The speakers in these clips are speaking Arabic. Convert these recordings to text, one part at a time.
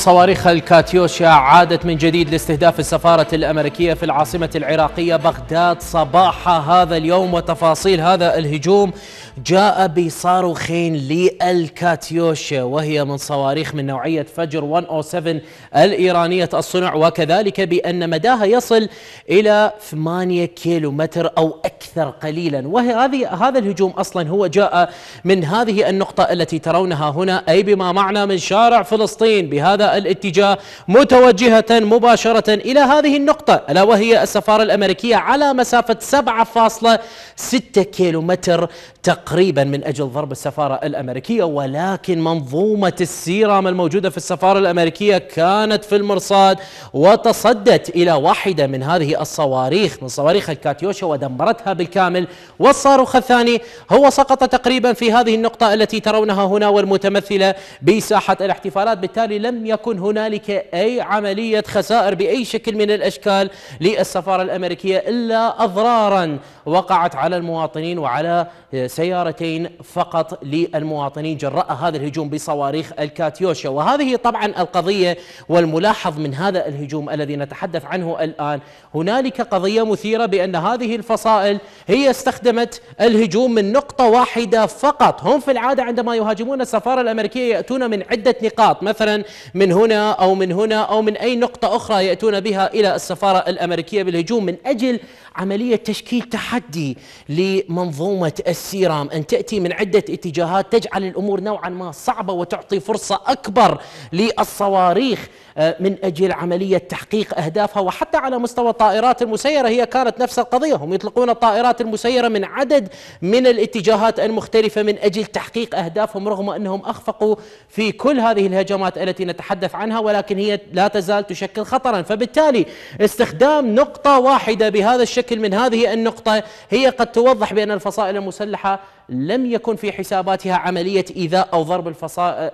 صواريخ الكاتيوشيا عادت من جديد لاستهداف السفارة الأمريكية في العاصمة العراقية بغداد صباح هذا اليوم وتفاصيل هذا الهجوم جاء بصاروخين للكاتيوشيا وهي من صواريخ من نوعية فجر 107 الإيرانية الصنع وكذلك بأن مداها يصل إلى 8 كيلومتر أو أكثر قليلا وهي هذه هذا الهجوم أصلا هو جاء من هذه النقطة التي ترونها هنا أي بما معنى من شارع فلسطين بهذا الاتجاه متوجهة مباشرة إلى هذه النقطة ألا وهي السفارة الأمريكية على مسافة 7.6 كيلومتر تقريبا من أجل ضرب السفارة الأمريكية ولكن منظومة السيرام الموجودة في السفارة الأمريكية كانت في المرصاد وتصدت إلى واحدة من هذه الصواريخ من صواريخ الكاتيوشا ودمرتها بالكامل والصاروخ الثاني هو سقط تقريبا في هذه النقطة التي ترونها هنا والمتمثلة بساحة الاحتفالات بالتالي لم يكن هنالك أي عملية خسائر بأي شكل من الأشكال للسفارة الأمريكية إلا أضرارا وقعت على المواطنين وعلى سيارتين فقط للمواطنين جراء هذا الهجوم بصواريخ الكاتيوشا وهذه طبعا القضية والملاحظ من هذا الهجوم الذي نتحدث عنه الآن هنالك قضية مثيرة بأن هذه الفصائل هي استخدمت الهجوم من نقطة واحدة فقط هم في العادة عندما يهاجمون السفارة الأمريكية يأتون من عدة نقاط مثلا من هنا أو من هنا أو من أي نقطة أخرى يأتون بها إلى السفارة الأمريكية بالهجوم من أجل عملية تشكيل تحدي لمنظومة السيرام أن تأتي من عدة اتجاهات تجعل الأمور نوعا ما صعبة وتعطي فرصة أكبر للصواريخ آه، من أجل عملية تحقيق أهدافها وحتى على مستوى الطائرات المسيرة هي كانت نفس القضية هم يطلقون الطائرات المسيرة من عدد من الاتجاهات المختلفة من أجل تحقيق أهدافهم رغم أنهم أخفقوا في كل هذه الهجمات التي نتحدث عنها ولكن هي لا تزال تشكل خطرا فبالتالي استخدام نقطة واحدة بهذا الشكل كل من هذه النقطة هي قد توضح بأن الفصائل المسلحة لم يكن في حساباتها عملية إيذاء أو ضرب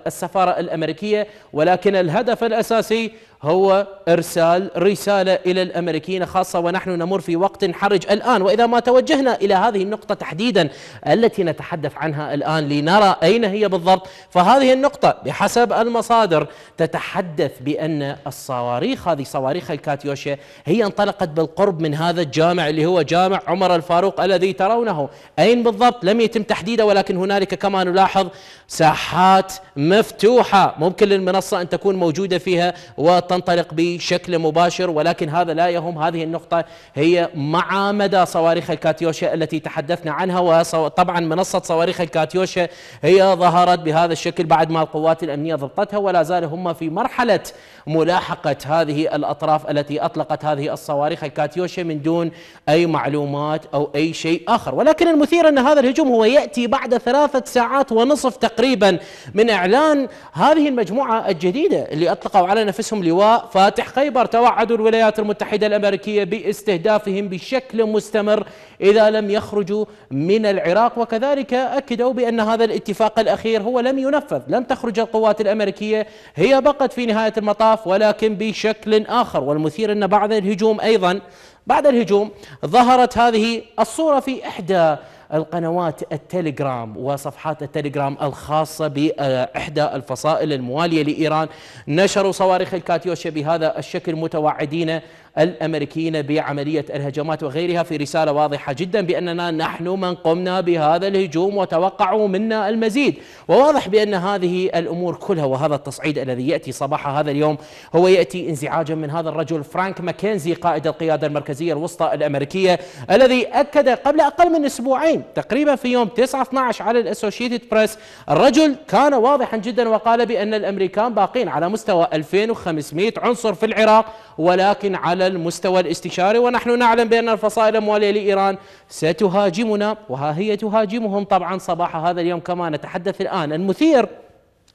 السفارة الأمريكية ولكن الهدف الأساسي هو إرسال رسالة إلى الأمريكيين خاصة ونحن نمر في وقت حرج الآن وإذا ما توجهنا إلى هذه النقطة تحديدا التي نتحدث عنها الآن لنرى أين هي بالضبط فهذه النقطة بحسب المصادر تتحدث بأن الصواريخ هذه صواريخ الكاتيوشا هي انطلقت بالقرب من هذا الجامع اللي هو جامع عمر الفاروق الذي ترونه أين بالضبط لم يتم تحديدا ولكن هنالك كما نلاحظ ساحات مفتوحه ممكن للمنصه ان تكون موجوده فيها وتنطلق بشكل مباشر ولكن هذا لا يهم هذه النقطه هي مع مدى صواريخ الكاتيوشا التي تحدثنا عنها وطبعا منصه صواريخ الكاتيوشا هي ظهرت بهذا الشكل بعد ما القوات الامنيه ضبطتها ولا زالوا هم في مرحله ملاحقه هذه الاطراف التي اطلقت هذه الصواريخ الكاتيوشا من دون اي معلومات او اي شيء اخر ولكن المثير ان هذا الهجوم هو ياتي بعد ثلاثة ساعات ونصف تقريبا من إعلان هذه المجموعة الجديدة اللي أطلقوا على نفسهم لواء فاتح خيبر توعدوا الولايات المتحدة الأمريكية باستهدافهم بشكل مستمر إذا لم يخرجوا من العراق وكذلك أكدوا بأن هذا الاتفاق الأخير هو لم ينفذ لم تخرج القوات الأمريكية هي بقت في نهاية المطاف ولكن بشكل آخر والمثير أن بعد الهجوم أيضا بعد الهجوم ظهرت هذه الصورة في إحدى القنوات التليجرام وصفحات التليجرام الخاصة بإحدى الفصائل الموالية لإيران نشروا صواريخ الكاتيوشا بهذا الشكل متوعدين الأمريكيين بعملية الهجمات وغيرها في رسالة واضحة جدا بأننا نحن من قمنا بهذا الهجوم وتوقعوا منا المزيد وواضح بأن هذه الأمور كلها وهذا التصعيد الذي يأتي صباح هذا اليوم هو يأتي انزعاجا من هذا الرجل فرانك ماكنزي قائد القيادة المركزية الوسطى الأمريكية الذي أكد قبل أقل من أسبوعين تقريبا في يوم 9-12 على الأسوشيتد بريس الرجل كان واضحا جدا وقال بأن الأمريكان باقين على مستوى 2500 عنصر في العراق ولكن على المستوى الاستشاري ونحن نعلم بأن الفصائل المواليه لإيران ستهاجمنا وها هي تهاجمهم طبعا صباح هذا اليوم كما نتحدث الآن المثير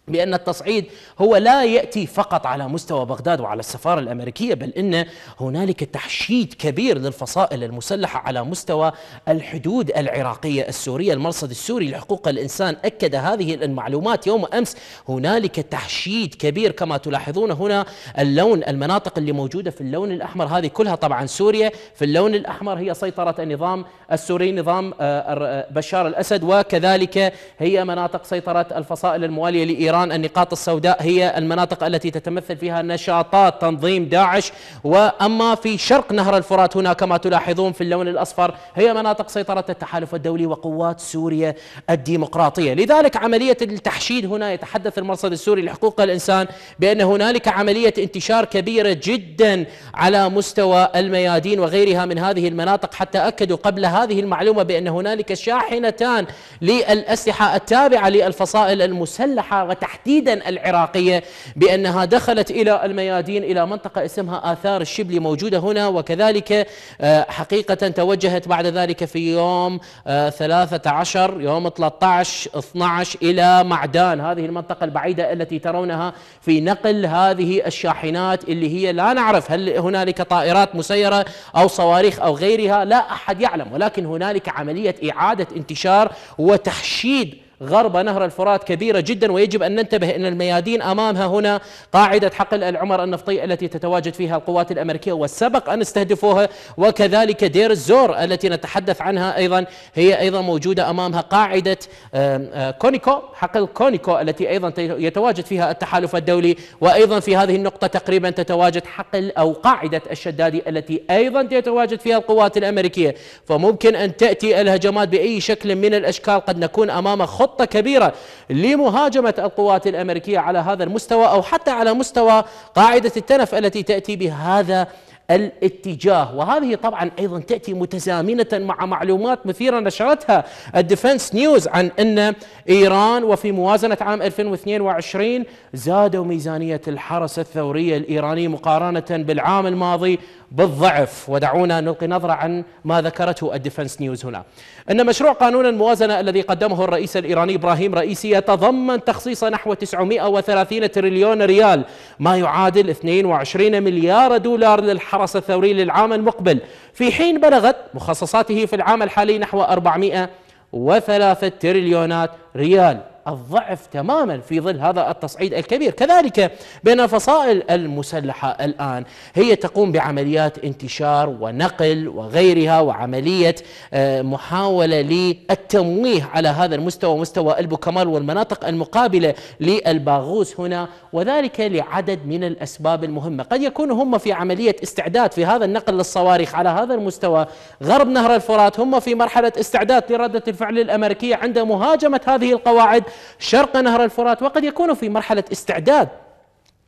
بأن التصعيد هو لا يأتي فقط على مستوى بغداد وعلى السفارة الأمريكية بل إن هنالك تحشيد كبير للفصائل المسلحة على مستوى الحدود العراقية السورية المرصد السوري لحقوق الإنسان أكد هذه المعلومات يوم أمس هنالك تحشيد كبير كما تلاحظون هنا اللون المناطق اللي موجودة في اللون الأحمر هذه كلها طبعا سوريا في اللون الأحمر هي سيطرة النظام السوري نظام آه، آه، آه، بشار الأسد وكذلك هي مناطق سيطرة الفصائل الموالية لإيران إيران النقاط السوداء هي المناطق التي تتمثل فيها نشاطات تنظيم داعش وأما في شرق نهر الفرات هنا كما تلاحظون في اللون الأصفر هي مناطق سيطرة التحالف الدولي وقوات سوريا الديمقراطية لذلك عملية التحشيد هنا يتحدث المرصد السوري لحقوق الإنسان بأن هنالك عملية انتشار كبيرة جدا على مستوى الميادين وغيرها من هذه المناطق حتى أكدوا قبل هذه المعلومة بأن هنالك شاحنتان للأسلحة التابعة للفصائل المسلحة تحديدا العراقية بأنها دخلت إلى الميادين إلى منطقة اسمها آثار الشبلي موجودة هنا وكذلك آه، حقيقة توجهت بعد ذلك في يوم 13 آه، يوم 13 12 إلى معدان هذه المنطقة البعيدة التي ترونها في نقل هذه الشاحنات اللي هي لا نعرف هل هنالك طائرات مسيرة أو صواريخ أو غيرها لا أحد يعلم ولكن هنالك عملية إعادة انتشار وتحشيد غرب نهر الفرات كبيرة جدا ويجب أن ننتبه أن الميادين أمامها هنا قاعدة حقل العمر النفطي التي تتواجد فيها القوات الأمريكية والسبق أن استهدفوها وكذلك دير الزور التي نتحدث عنها أيضا هي أيضا موجودة أمامها قاعدة آه، كونيكو حقل كونيكو التي أيضا يتواجد فيها التحالف الدولي وأيضا في هذه النقطة تقريبا تتواجد حقل أو قاعدة الشدادي التي أيضا تتواجد فيها القوات الأمريكية فممكن أن تأتي الهجمات بأي شكل من الأشكال قد نكون أمام خط خطة كبيرة لمهاجمة القوات الأمريكية على هذا المستوى أو حتى على مستوى قاعدة التنف التي تأتي بهذا الاتجاه وهذه طبعا أيضا تأتي متزامنة مع معلومات مثيرة نشرتها الديفنس نيوز عن أن إيران وفي موازنة عام 2022 زادوا ميزانية الحرس الثوري الإيراني مقارنة بالعام الماضي بالضعف ودعونا نلقي نظرة عن ما ذكرته الديفنس نيوز هنا أن مشروع قانون الموازنة الذي قدمه الرئيس الإيراني إبراهيم رئيسي يتضمن تخصيص نحو 930 تريليون ريال ما يعادل 22 مليار دولار للحرس الثوري للعام المقبل في حين بلغت مخصصاته في العام الحالي نحو 400 وثلاثة تريليونات ريال الضعف تماما في ظل هذا التصعيد الكبير كذلك بين الفصائل المسلحة الآن هي تقوم بعمليات انتشار ونقل وغيرها وعملية آه، محاولة للتمويه على هذا المستوى مستوى البوكمال والمناطق المقابلة للباغوس هنا وذلك لعدد من الأسباب المهمة قد يكون هم في عملية استعداد في هذا النقل للصواريخ على هذا المستوى غرب نهر الفرات هم في مرحلة استعداد لردة الفعل الأمريكية عند مهاجمة هذه القواعد شرق نهر الفرات وقد يكون في مرحلة استعداد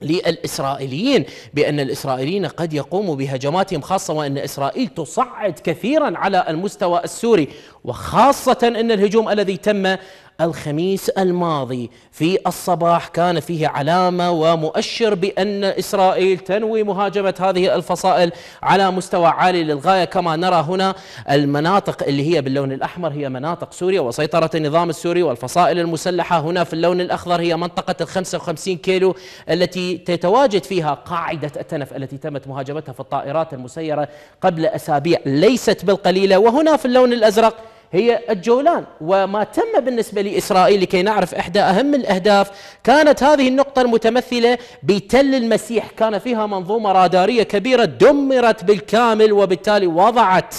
للإسرائيليين بأن الإسرائيليين قد يقوموا بهجماتهم خاصة وأن إسرائيل تصعد كثيرا على المستوى السوري وخاصة أن الهجوم الذي تم الخميس الماضي في الصباح كان فيه علامة ومؤشر بأن إسرائيل تنوي مهاجمة هذه الفصائل على مستوى عالي للغاية كما نرى هنا المناطق اللي هي باللون الأحمر هي مناطق سوريا وسيطرة النظام السوري والفصائل المسلحة هنا في اللون الأخضر هي منطقة ال 55 كيلو التي تتواجد فيها قاعدة التنف التي تمت مهاجمتها في الطائرات المسيرة قبل أسابيع ليست بالقليلة وهنا في اللون الأزرق هي الجولان وما تم بالنسبة لإسرائيل لكي نعرف إحدى أهم الأهداف كانت هذه النقطة المتمثلة بتل المسيح كان فيها منظومة رادارية كبيرة دمرت بالكامل وبالتالي وضعت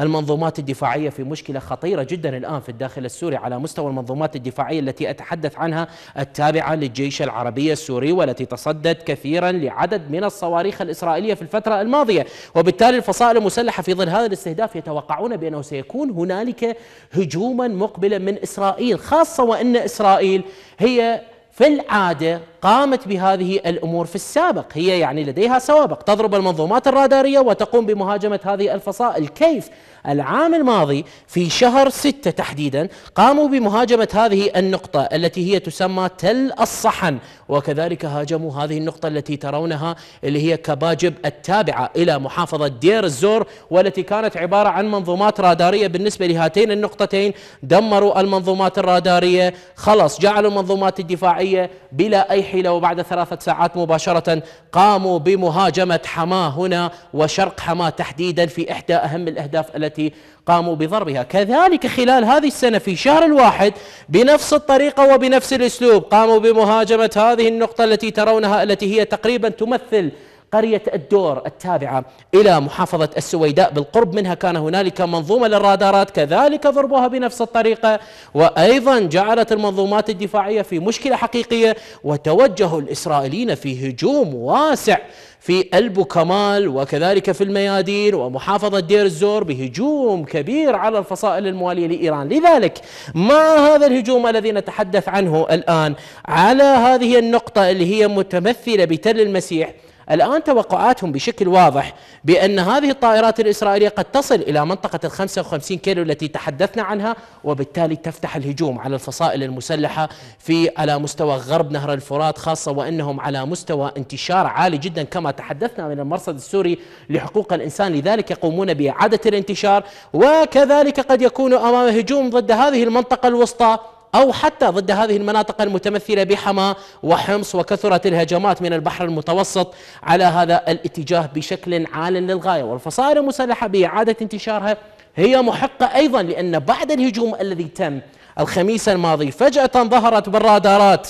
المنظومات الدفاعية في مشكلة خطيرة جدا الآن في الداخل السوري على مستوى المنظومات الدفاعية التي أتحدث عنها التابعة للجيش العربي السوري والتي تصدت كثيرا لعدد من الصواريخ الإسرائيلية في الفترة الماضية وبالتالي الفصائل المسلحة في ظل هذا الاستهداف يتوقعون بأنه سيكون هنالك هجوما مقبلا من اسرائيل خاصه وان اسرائيل هي في العادة قامت بهذه الأمور في السابق هي يعني لديها سوابق تضرب المنظومات الرادارية وتقوم بمهاجمة هذه الفصائل كيف؟ العام الماضي في شهر ستة تحديدا قاموا بمهاجمة هذه النقطة التي هي تسمى تل الصحن وكذلك هاجموا هذه النقطة التي ترونها اللي هي كباجب التابعة إلى محافظة دير الزور والتي كانت عبارة عن منظومات رادارية بالنسبة لهاتين النقطتين دمروا المنظومات الرادارية خلص جعلوا المنظومات الدفاعية الإسرائيلية بلا أي حيلة وبعد ثلاثة ساعات مباشرة قاموا بمهاجمة حماة هنا وشرق حماة تحديدا في إحدى أهم الأهداف التي قاموا بضربها كذلك خلال هذه السنة في شهر الواحد بنفس الطريقة وبنفس الأسلوب قاموا بمهاجمة هذه النقطة التي ترونها التي هي تقريبا تمثل قرية الدور التابعة إلى محافظة السويداء بالقرب منها كان هنالك منظومة للرادارات كذلك ضربوها بنفس الطريقة وأيضا جعلت المنظومات الدفاعية في مشكلة حقيقية وتوجه الإسرائيليين في هجوم واسع في البوكمال وكذلك في الميادين ومحافظة دير الزور بهجوم كبير على الفصائل الموالية لإيران لذلك ما هذا الهجوم الذي نتحدث عنه الآن على هذه النقطة اللي هي متمثلة بتل المسيح الآن توقعاتهم بشكل واضح بأن هذه الطائرات الإسرائيلية قد تصل إلى منطقة ال 55 كيلو التي تحدثنا عنها وبالتالي تفتح الهجوم على الفصائل المسلحة في على مستوى غرب نهر الفرات خاصة وأنهم على مستوى انتشار عالي جدا كما تحدثنا من المرصد السوري لحقوق الإنسان لذلك يقومون بإعادة الانتشار وكذلك قد يكون أمام هجوم ضد هذه المنطقة الوسطى أو حتى ضد هذه المناطق المتمثلة بحما وحمص وكثرة الهجمات من البحر المتوسط على هذا الاتجاه بشكل عال للغاية والفصائل المسلحة بإعادة انتشارها هي محقة أيضا لأن بعد الهجوم الذي تم الخميس الماضي فجأة ظهرت بالرادارات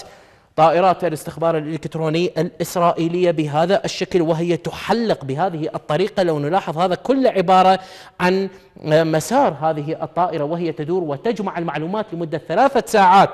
طائرات الاستخبار الالكتروني الاسرائيليه بهذا الشكل وهي تحلق بهذه الطريقه لو نلاحظ هذا كله عباره عن مسار هذه الطائره وهي تدور وتجمع المعلومات لمده ثلاثه ساعات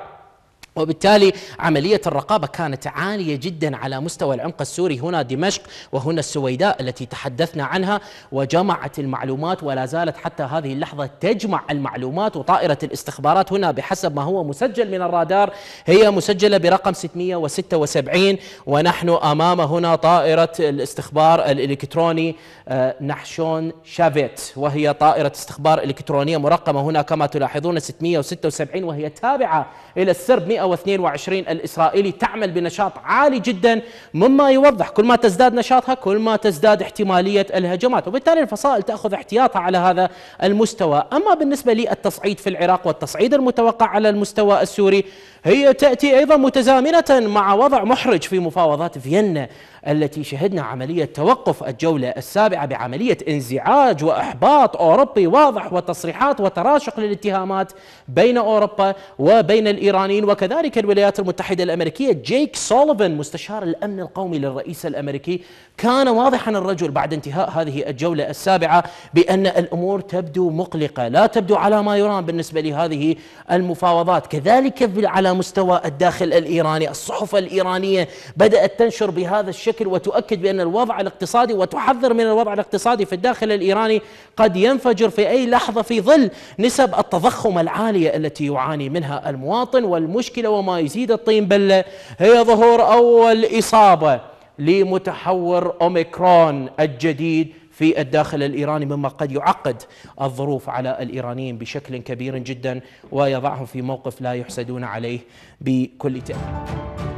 وبالتالي عملية الرقابة كانت عالية جدا على مستوى العمق السوري هنا دمشق وهنا السويداء التي تحدثنا عنها وجمعت المعلومات ولا زالت حتى هذه اللحظة تجمع المعلومات وطائرة الاستخبارات هنا بحسب ما هو مسجل من الرادار هي مسجلة برقم 676 ونحن أمام هنا طائرة الاستخبار الإلكتروني آه، نحشون شافيت وهي طائرة استخبار إلكترونية مرقمة هنا كما تلاحظون 676 وهي تابعة إلى السرب 100 122 22 الإسرائيلي تعمل بنشاط عالي جدا مما يوضح كل ما تزداد نشاطها كل ما تزداد احتمالية الهجمات وبالتالي الفصائل تأخذ احتياطها على هذا المستوى أما بالنسبة للتصعيد في العراق والتصعيد المتوقع على المستوى السوري هي تأتي أيضا متزامنة مع وضع محرج في مفاوضات فيينا التي شهدنا عملية توقف الجولة السابعة بعملية انزعاج وإحباط أوروبي واضح وتصريحات وتراشق للاتهامات بين أوروبا وبين الإيرانيين وكذلك الولايات المتحدة الأمريكية جيك سوليفان مستشار الأمن القومي للرئيس الأمريكي كان واضحا الرجل بعد انتهاء هذه الجولة السابعة بأن الأمور تبدو مقلقة لا تبدو على ما يرام بالنسبة لهذه المفاوضات كذلك على مستوى الداخل الإيراني الصحف الإيرانية بدأت تنشر بهذا الشكل بشكل وتؤكد بأن الوضع الاقتصادي وتحذر من الوضع الاقتصادي في الداخل الإيراني قد ينفجر في أي لحظة في ظل نسب التضخم العالية التي يعاني منها المواطن والمشكلة وما يزيد الطين بلة هي ظهور أول إصابة لمتحور أوميكرون الجديد في الداخل الإيراني مما قد يعقد الظروف على الإيرانيين بشكل كبير جدا ويضعهم في موقف لا يحسدون عليه بكل تأكيد